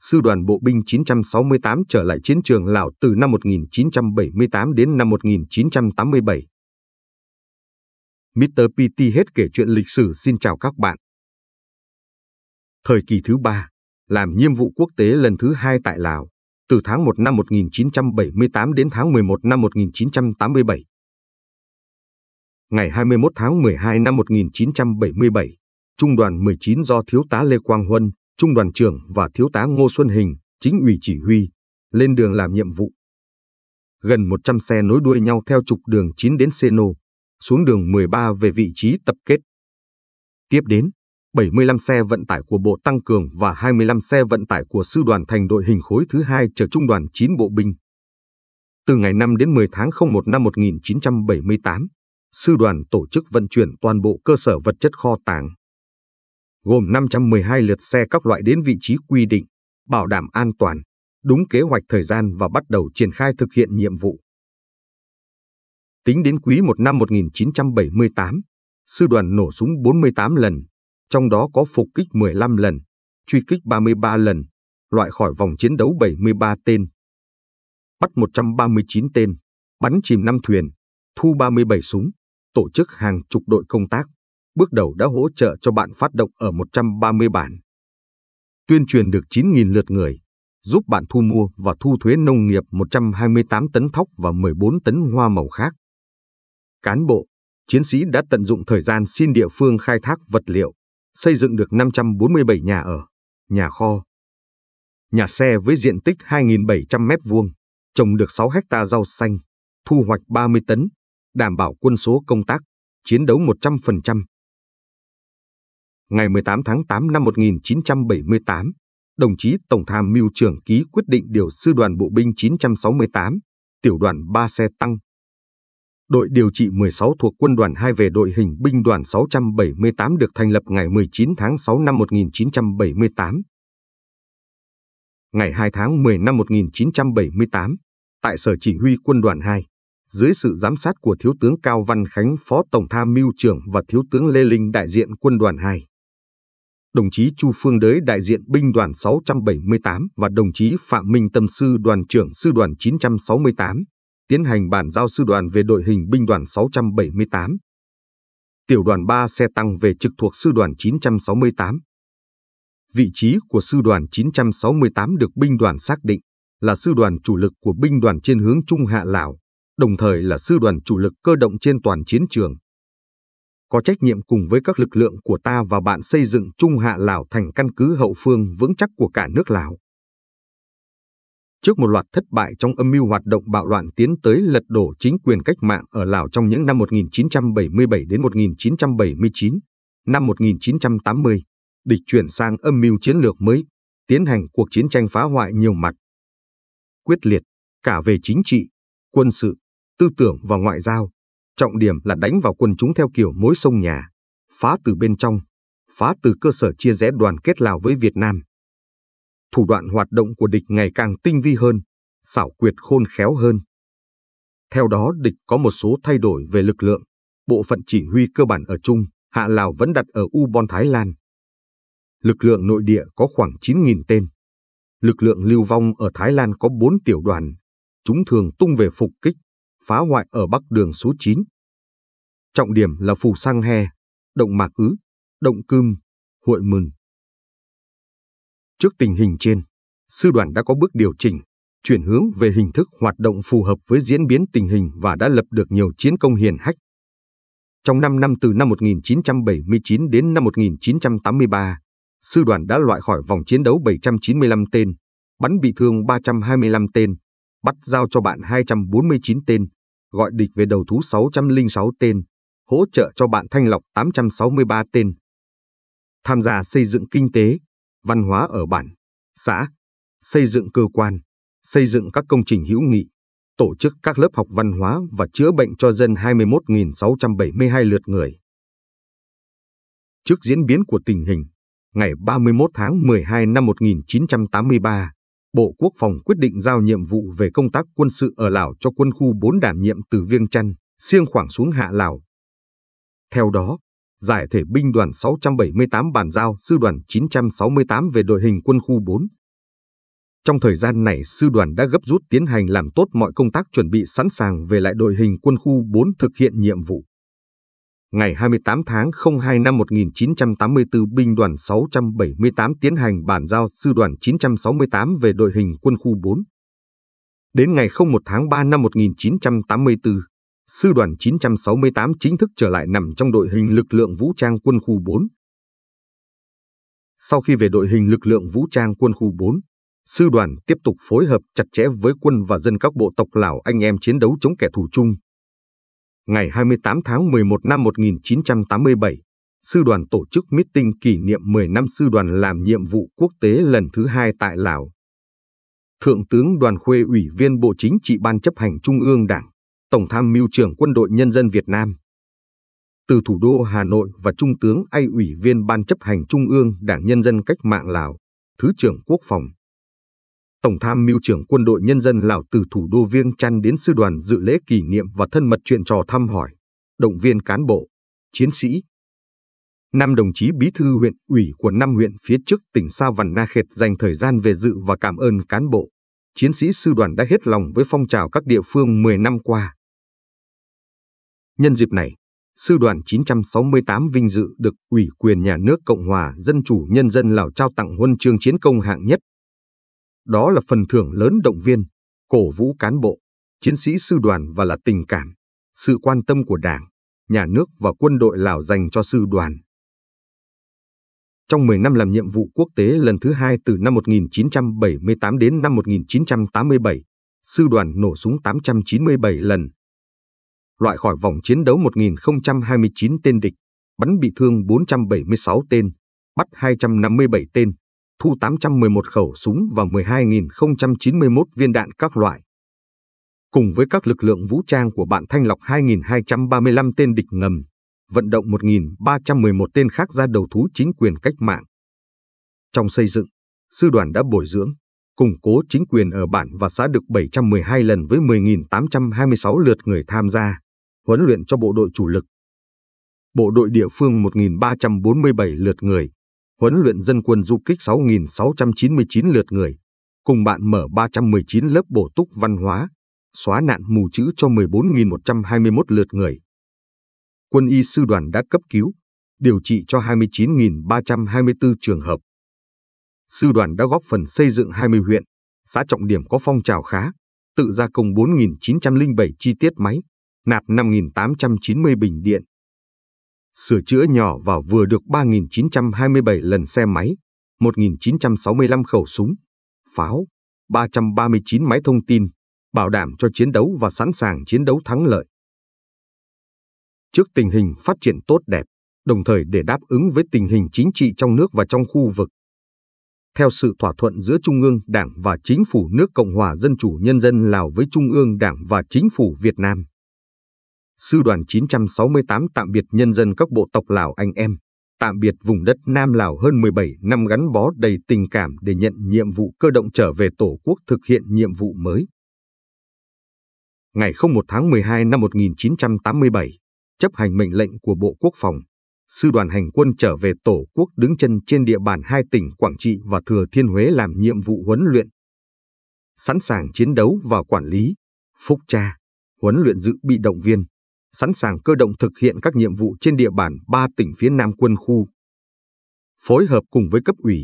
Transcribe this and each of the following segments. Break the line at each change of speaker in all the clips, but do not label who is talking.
sư đoàn bộ binh 968 trở lại chiến trường Lào từ năm 1978 đến năm 1987. Mr. PT hết kể chuyện lịch sử xin chào các bạn. Thời kỳ thứ ba, làm nhiệm vụ quốc tế lần thứ hai tại Lào, từ tháng 1 năm 1978 đến tháng 11 năm 1987. Ngày 21 tháng 12 năm 1977, Trung đoàn 19 do Thiếu tá Lê Quang Huân, trung đoàn trưởng và thiếu tá Ngô Xuân Hình, chính ủy chỉ huy, lên đường làm nhiệm vụ. Gần 100 xe nối đuôi nhau theo trục đường 9 đến Seno, xuống đường 13 về vị trí tập kết. Tiếp đến, 75 xe vận tải của Bộ Tăng Cường và 25 xe vận tải của Sư đoàn thành đội hình khối thứ 2 chở Trung đoàn 9 Bộ binh. Từ ngày 5 đến 10 tháng 01 năm 1978, Sư đoàn tổ chức vận chuyển toàn bộ cơ sở vật chất kho tàng, gồm 512 lượt xe các loại đến vị trí quy định, bảo đảm an toàn, đúng kế hoạch thời gian và bắt đầu triển khai thực hiện nhiệm vụ. Tính đến quý 1 năm 1978, sư đoàn nổ súng 48 lần, trong đó có phục kích 15 lần, truy kích 33 lần, loại khỏi vòng chiến đấu 73 tên, bắt 139 tên, bắn chìm 5 thuyền, thu 37 súng, tổ chức hàng chục đội công tác bước đầu đã hỗ trợ cho bạn phát động ở 130 bản. Tuyên truyền được 9.000 lượt người, giúp bạn thu mua và thu thuế nông nghiệp 128 tấn thóc và 14 tấn hoa màu khác. Cán bộ, chiến sĩ đã tận dụng thời gian xin địa phương khai thác vật liệu, xây dựng được 547 nhà ở, nhà kho, nhà xe với diện tích 2.700 m2, trồng được 6 hecta rau xanh, thu hoạch 30 tấn, đảm bảo quân số công tác, chiến đấu 100%, ngày 18 tháng 8 năm 1978, đồng chí Tổng tham mưu trưởng ký quyết định điều sư đoàn bộ binh 968, tiểu đoàn 3 xe tăng. Đội điều trị 16 thuộc quân đoàn 2 về đội hình binh đoàn 678 được thành lập ngày 19 tháng 6 năm 1978. Ngày 2 tháng 10 năm 1978, tại Sở Chỉ huy Quân đoàn 2, dưới sự giám sát của Thiếu tướng Cao Văn Khánh Phó Tổng tham mưu trưởng và Thiếu tướng Lê Linh đại diện Quân đoàn 2, đồng chí Chu Phương Đới đại diện binh đoàn 678 và đồng chí Phạm Minh Tâm sư đoàn trưởng sư đoàn 968 tiến hành bàn giao sư đoàn về đội hình binh đoàn 678. Tiểu đoàn 3 xe tăng về trực thuộc sư đoàn 968. Vị trí của sư đoàn 968 được binh đoàn xác định là sư đoàn chủ lực của binh đoàn trên hướng Trung Hạ Lào, đồng thời là sư đoàn chủ lực cơ động trên toàn chiến trường có trách nhiệm cùng với các lực lượng của ta và bạn xây dựng Trung Hạ Lào thành căn cứ hậu phương vững chắc của cả nước Lào. Trước một loạt thất bại trong âm mưu hoạt động bạo loạn tiến tới lật đổ chính quyền cách mạng ở Lào trong những năm 1977 đến 1979, năm 1980, địch chuyển sang âm mưu chiến lược mới, tiến hành cuộc chiến tranh phá hoại nhiều mặt. Quyết liệt, cả về chính trị, quân sự, tư tưởng và ngoại giao, Trọng điểm là đánh vào quần chúng theo kiểu mối sông nhà, phá từ bên trong, phá từ cơ sở chia rẽ đoàn kết Lào với Việt Nam. Thủ đoạn hoạt động của địch ngày càng tinh vi hơn, xảo quyệt khôn khéo hơn. Theo đó địch có một số thay đổi về lực lượng, bộ phận chỉ huy cơ bản ở Trung, Hạ Lào vẫn đặt ở Ubon Thái Lan. Lực lượng nội địa có khoảng 9.000 tên. Lực lượng lưu vong ở Thái Lan có 4 tiểu đoàn, chúng thường tung về phục kích, phá hoại ở bắc đường số 9. Trọng điểm là phù sang he, động mạc ứ, động cơm, hội mừng. Trước tình hình trên, sư đoàn đã có bước điều chỉnh, chuyển hướng về hình thức hoạt động phù hợp với diễn biến tình hình và đã lập được nhiều chiến công hiển hách. Trong 5 năm từ năm 1979 đến năm 1983, sư đoàn đã loại khỏi vòng chiến đấu 795 tên, bắn bị thương 325 tên, bắt giao cho bạn 249 tên, gọi địch về đầu thú 606 tên, hỗ trợ cho bạn thanh lọc 863 tên. Tham gia xây dựng kinh tế, văn hóa ở bản, xã, xây dựng cơ quan, xây dựng các công trình hữu nghị, tổ chức các lớp học văn hóa và chữa bệnh cho dân 21.672 lượt người. Trước diễn biến của tình hình, ngày 31 tháng 12 năm 1983, Bộ Quốc phòng quyết định giao nhiệm vụ về công tác quân sự ở Lào cho quân khu 4 đảm nhiệm từ Viêng Chăn, Siêng Khoảng xuống Hạ Lào. Theo đó, giải thể binh đoàn 678 bàn giao sư đoàn 968 về đội hình quân khu 4. Trong thời gian này, sư đoàn đã gấp rút tiến hành làm tốt mọi công tác chuẩn bị sẵn sàng về lại đội hình quân khu 4 thực hiện nhiệm vụ ngày 28 tháng 02 năm 1984 binh đoàn 678 tiến hành bản giao sư đoàn 968 về đội hình quân khu 4. Đến ngày 01 tháng 3 năm 1984, sư đoàn 968 chính thức trở lại nằm trong đội hình lực lượng vũ trang quân khu 4. Sau khi về đội hình lực lượng vũ trang quân khu 4, sư đoàn tiếp tục phối hợp chặt chẽ với quân và dân các bộ tộc Lào anh em chiến đấu chống kẻ thù chung, ngày 28 tháng 11 năm 1987, sư đoàn tổ chức meeting kỷ niệm 10 năm sư đoàn làm nhiệm vụ quốc tế lần thứ hai tại Lào. Thượng tướng Đoàn Khuê Ủy viên Bộ Chính trị Ban chấp hành Trung ương Đảng, Tổng tham mưu trưởng Quân đội Nhân dân Việt Nam. Từ thủ đô Hà Nội và Trung tướng Ay Ủy viên Ban chấp hành Trung ương Đảng Nhân dân Cách mạng Lào, Thứ trưởng Quốc phòng Tổng tham mưu trưởng quân đội nhân dân Lào từ thủ đô Viêng Chăn đến sư đoàn dự lễ kỷ niệm và thân mật chuyện trò thăm hỏi, động viên cán bộ, chiến sĩ. Năm đồng chí bí thư huyện ủy của năm huyện phía trước tỉnh Sa Văn Na Khệt dành thời gian về dự và cảm ơn cán bộ, chiến sĩ sư đoàn đã hết lòng với phong trào các địa phương 10 năm qua. Nhân dịp này, Sư đoàn 968 vinh dự được ủy quyền nhà nước Cộng hòa Dân chủ Nhân dân Lào trao tặng huân chương chiến công hạng nhất đó là phần thưởng lớn động viên, cổ vũ cán bộ, chiến sĩ sư đoàn và là tình cảm, sự quan tâm của Đảng, Nhà nước và quân đội Lào dành cho sư đoàn. Trong 10 năm làm nhiệm vụ quốc tế lần thứ hai từ năm 1978 đến năm 1987, sư đoàn nổ súng 897 lần. Loại khỏi vòng chiến đấu 1029 tên địch, bắn bị thương 476 tên, bắt 257 tên, thu 811 khẩu súng và 12.091 viên đạn các loại. Cùng với các lực lượng vũ trang của bạn thanh lọc 2.235 tên địch ngầm, vận động 1.311 tên khác ra đầu thú chính quyền cách mạng. Trong xây dựng, sư đoàn đã bồi dưỡng, củng cố chính quyền ở bản và xã được 712 lần với 10.826 lượt người tham gia, huấn luyện cho bộ đội chủ lực. Bộ đội địa phương 1.347 lượt người, huấn luyện dân quân du kích 6.699 lượt người, cùng bạn mở 319 lớp bổ túc văn hóa, xóa nạn mù chữ cho 14.121 lượt người. Quân y sư đoàn đã cấp cứu, điều trị cho 29.324 trường hợp. Sư đoàn đã góp phần xây dựng 20 huyện, xã trọng điểm có phong trào khá, tự gia công 4.907 chi tiết máy, nạp 5.890 bình điện, sửa chữa nhỏ và vừa được 3.927 lần xe máy, 1.965 khẩu súng, pháo, 339 máy thông tin, bảo đảm cho chiến đấu và sẵn sàng chiến đấu thắng lợi. Trước tình hình phát triển tốt đẹp, đồng thời để đáp ứng với tình hình chính trị trong nước và trong khu vực. Theo sự thỏa thuận giữa Trung ương Đảng và Chính phủ nước Cộng hòa Dân chủ Nhân dân Lào với Trung ương Đảng và Chính phủ Việt Nam, Sư đoàn 968 tạm biệt nhân dân các bộ tộc Lào anh em, tạm biệt vùng đất Nam Lào hơn 17 năm gắn bó đầy tình cảm để nhận nhiệm vụ cơ động trở về Tổ quốc thực hiện nhiệm vụ mới. Ngày 01 tháng 12 năm 1987, chấp hành mệnh lệnh của Bộ Quốc phòng, sư đoàn hành quân trở về Tổ quốc đứng chân trên địa bàn hai tỉnh Quảng Trị và Thừa Thiên Huế làm nhiệm vụ huấn luyện. Sẵn sàng chiến đấu và quản lý, phúc tra, huấn luyện dự bị động viên, sẵn sàng cơ động thực hiện các nhiệm vụ trên địa bàn ba tỉnh phía Nam quân khu. Phối hợp cùng với cấp ủy,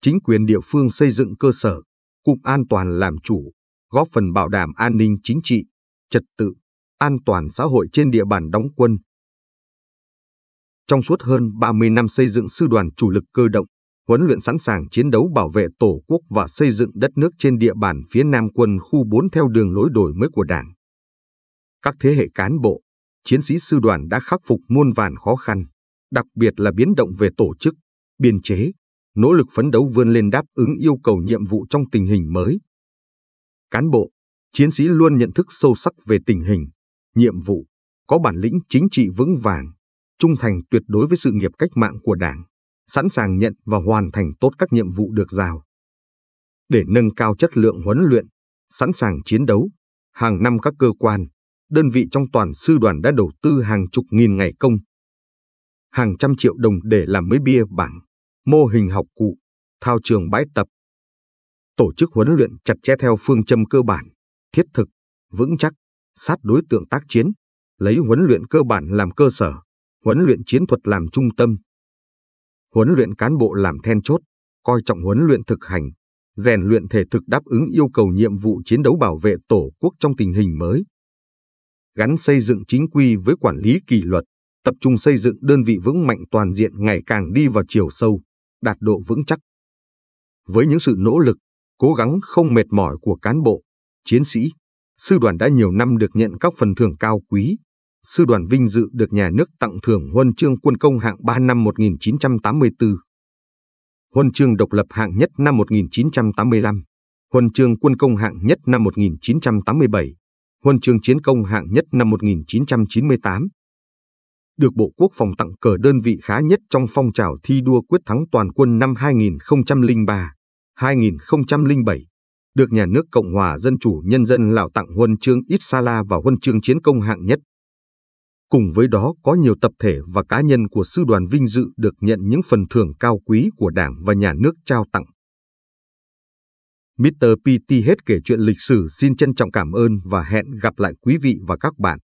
chính quyền địa phương xây dựng cơ sở, cụm an toàn làm chủ, góp phần bảo đảm an ninh chính trị, trật tự, an toàn xã hội trên địa bàn đóng quân. Trong suốt hơn 30 năm xây dựng sư đoàn chủ lực cơ động, huấn luyện sẵn sàng chiến đấu bảo vệ Tổ quốc và xây dựng đất nước trên địa bàn phía Nam quân khu 4 theo đường lối đổi mới của Đảng. Các thế hệ cán bộ, chiến sĩ sư đoàn đã khắc phục muôn vàn khó khăn, đặc biệt là biến động về tổ chức, biên chế, nỗ lực phấn đấu vươn lên đáp ứng yêu cầu nhiệm vụ trong tình hình mới. Cán bộ, chiến sĩ luôn nhận thức sâu sắc về tình hình, nhiệm vụ, có bản lĩnh chính trị vững vàng, trung thành tuyệt đối với sự nghiệp cách mạng của Đảng, sẵn sàng nhận và hoàn thành tốt các nhiệm vụ được giao. Để nâng cao chất lượng huấn luyện, sẵn sàng chiến đấu, hàng năm các cơ quan, đơn vị trong toàn sư đoàn đã đầu tư hàng chục nghìn ngày công, hàng trăm triệu đồng để làm mới bia bảng, mô hình học cụ, thao trường bãi tập. Tổ chức huấn luyện chặt chẽ theo phương châm cơ bản, thiết thực, vững chắc, sát đối tượng tác chiến, lấy huấn luyện cơ bản làm cơ sở, huấn luyện chiến thuật làm trung tâm. Huấn luyện cán bộ làm then chốt, coi trọng huấn luyện thực hành, rèn luyện thể thực đáp ứng yêu cầu nhiệm vụ chiến đấu bảo vệ Tổ quốc trong tình hình mới gắn xây dựng chính quy với quản lý kỷ luật, tập trung xây dựng đơn vị vững mạnh toàn diện ngày càng đi vào chiều sâu, đạt độ vững chắc. Với những sự nỗ lực, cố gắng không mệt mỏi của cán bộ, chiến sĩ, sư đoàn đã nhiều năm được nhận các phần thưởng cao quý. Sư đoàn vinh dự được nhà nước tặng thưởng huân chương quân công hạng 3 năm 1984, huân chương độc lập hạng nhất năm 1985, huân chương quân công hạng nhất năm 1987, huân chương chiến công hạng nhất năm 1998. Được Bộ Quốc phòng tặng cờ đơn vị khá nhất trong phong trào thi đua quyết thắng toàn quân năm 2003, 2007. Được nhà nước Cộng hòa Dân chủ Nhân dân Lào tặng huân chương Itsala và huân chương chiến công hạng nhất. Cùng với đó có nhiều tập thể và cá nhân của sư đoàn vinh dự được nhận những phần thưởng cao quý của Đảng và Nhà nước trao tặng. Mr. PT hết kể chuyện lịch sử xin trân trọng cảm ơn và hẹn gặp lại quý vị và các bạn.